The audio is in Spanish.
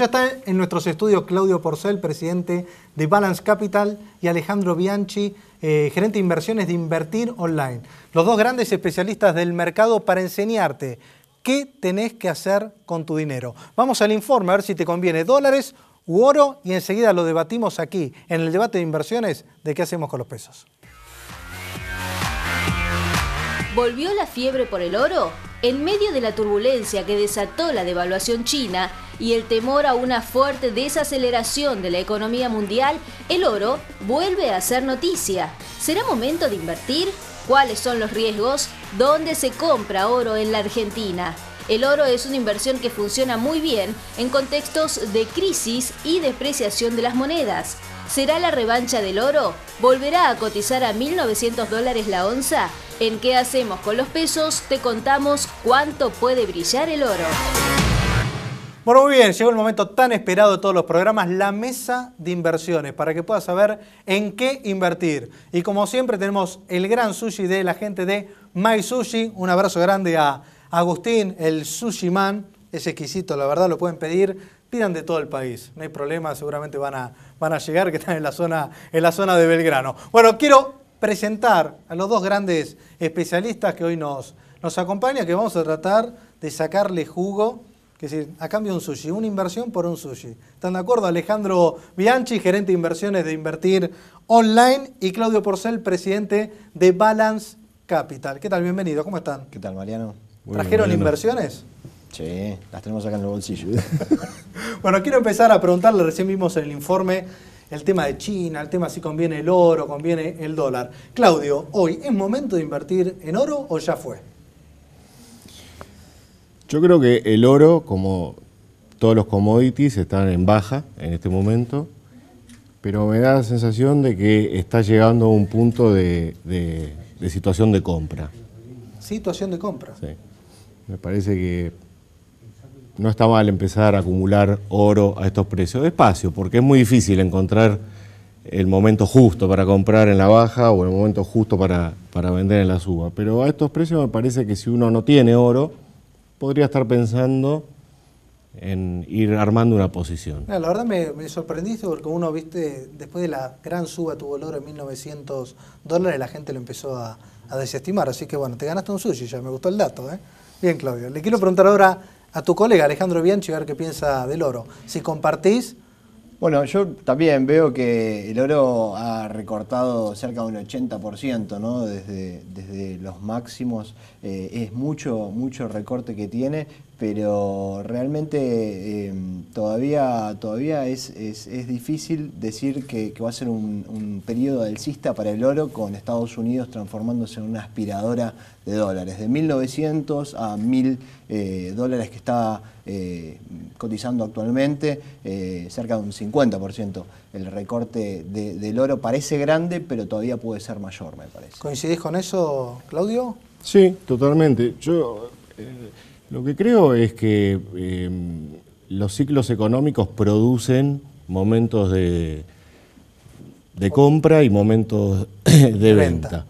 Ya está en nuestros estudios Claudio Porcel, presidente de Balance Capital, y Alejandro Bianchi, eh, gerente de inversiones de Invertir Online. Los dos grandes especialistas del mercado para enseñarte qué tenés que hacer con tu dinero. Vamos al informe a ver si te conviene dólares u oro y enseguida lo debatimos aquí en el debate de inversiones de qué hacemos con los pesos. ¿Volvió la fiebre por el oro? en medio de la turbulencia que desató la devaluación china y el temor a una fuerte desaceleración de la economía mundial, el oro vuelve a ser noticia. ¿Será momento de invertir? ¿Cuáles son los riesgos? ¿Dónde se compra oro en la Argentina? El oro es una inversión que funciona muy bien en contextos de crisis y depreciación de las monedas. ¿Será la revancha del oro? ¿Volverá a cotizar a 1.900 dólares la onza? En qué hacemos con los pesos te contamos cuánto puede brillar el oro. Bueno, muy bien, llegó el momento tan esperado de todos los programas, la mesa de inversiones, para que puedas saber en qué invertir. Y como siempre tenemos el gran sushi de la gente de My Sushi. Un abrazo grande a Agustín, el sushi man. Es exquisito, la verdad, lo pueden pedir. Pidan de todo el país, no hay problema, seguramente van a, van a llegar, que están en la, zona, en la zona de Belgrano. Bueno, quiero presentar a los dos grandes especialistas que hoy nos, nos acompañan, que vamos a tratar de sacarle jugo, que es a cambio de un sushi, una inversión por un sushi. ¿Están de acuerdo? Alejandro Bianchi, gerente de inversiones de Invertir Online, y Claudio Porcel, presidente de Balance Capital. ¿Qué tal? Bienvenido, ¿cómo están? ¿Qué tal, Mariano? ¿Trajeron inversiones? Sí, las tenemos acá en el bolsillo. bueno, quiero empezar a preguntarle, recién vimos en el informe el tema de China, el tema si conviene el oro, conviene el dólar. Claudio, hoy, ¿es momento de invertir en oro o ya fue? Yo creo que el oro, como todos los commodities, están en baja en este momento, pero me da la sensación de que está llegando a un punto de, de situación de compra. Situación de compra. Sí. Me parece que no está mal empezar a acumular oro a estos precios. Despacio, porque es muy difícil encontrar el momento justo para comprar en la baja o el momento justo para, para vender en la suba. Pero a estos precios me parece que si uno no tiene oro, podría estar pensando en ir armando una posición. la verdad me, sorprendiste porque uno, viste, después de la gran suba tuvo el oro en 1900 dólares, la gente lo empezó a, desestimar. Así que bueno, te ganaste un sushi ya, me gustó el dato. ¿eh? Bien, Claudio. Le quiero preguntar ahora a tu colega Alejandro Bianchi a ver qué piensa del oro. Si compartís, bueno, yo también veo que el oro ha recortado cerca de un 80%, ¿no? Desde, desde los máximos. Eh, es mucho, mucho recorte que tiene, pero realmente em, todavía, todavía es, es, difícil decir que, va a ser un, un periodo alcista para el oro con Estados Unidos transformándose en una aspiradora de dólares, de 1.900 a 1.000 eh, dólares que está eh, cotizando actualmente, cerca de un 50% el recorte del oro. Parece grande, pero todavía puede ser mayor, me parece. ¿Coincidís con eso, Claudio? Sí, totalmente. Yo eh, lo que creo es que em, los ciclos económicos producen momentos de, de compra y momentos de venta.